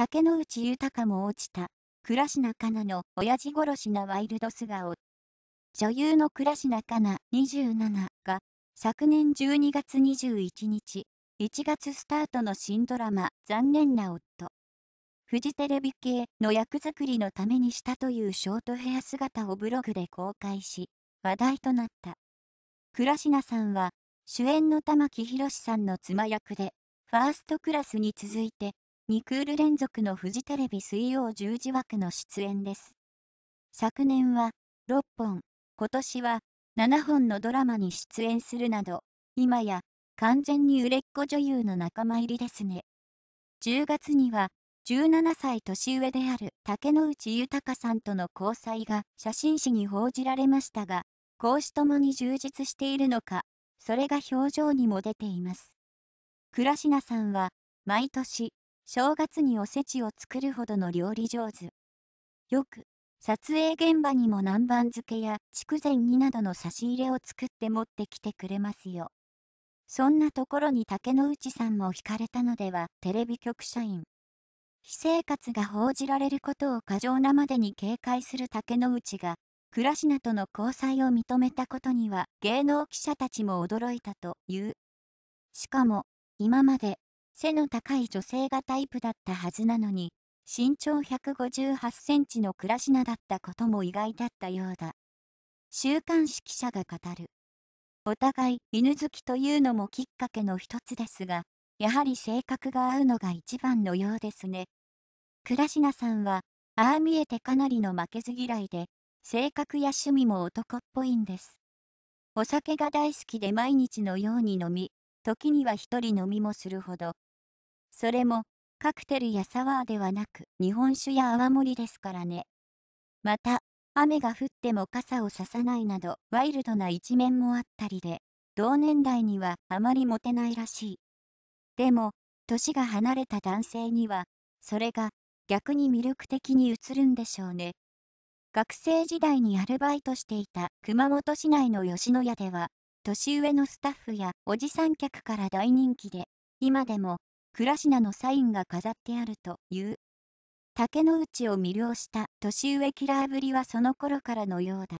竹野内豊も落ちた。倉科香菜の親父殺しなワイルド素顔。女優の倉科香菜27が、昨年12月21日、1月スタートの新ドラマ、残念な夫。フジテレビ系の役作りのためにしたというショートヘア姿をブログで公開し、話題となった。倉科さんは、主演の玉木宏さんの妻役で、ファーストクラスに続いて2クール連続のフジテレビ水曜十字枠の出演です。昨年は6本、今年は7本のドラマに出演するなど、今や完全に売れっ子女優の仲間入りですね。10月には17歳年上である竹野内豊さんとの交際が写真誌に報じられましたが、公私ともに充実しているのか、それが表情にも出ています。倉科さんは毎年正月におせちを作るほどの料理上手。よく、撮影現場にも南蛮漬けや筑前煮などの差し入れを作って持ってきてくれますよ。そんなところに竹野内さんも惹かれたのではテレビ局社員。非生活が報じられることを過剰なまでに警戒する竹野内が、倉科との交際を認めたことには芸能記者たちも驚いたという。しかも、今まで背の高い女性がタイプだったはずなのに、身長158センチの倉科だったことも意外だったようだ。週刊誌記者が語る。お互い犬好きというのもきっかけの一つですが、やはり性格が合うのが一番のようですね。倉科さんは、ああ見えてかなりの負けず嫌いで、性格や趣味も男っぽいんです。お酒が大好きで毎日のように飲み、時には一人飲みもするほど、それも、カクテルやサワーではなく日本酒や泡盛ですからね。また、雨が降っても傘をささないなどワイルドな一面もあったりで、同年代にはあまりモテないらしい。でも、年が離れた男性には、それが逆に魅力的に映るんでしょうね。学生時代にアルバイトしていた熊本市内の吉野家では、年上のスタッフやおじさん客から大人気で、今でも倉科のサインが飾ってあるという。竹の内を魅了した年上キラーぶりはその頃からのようだ。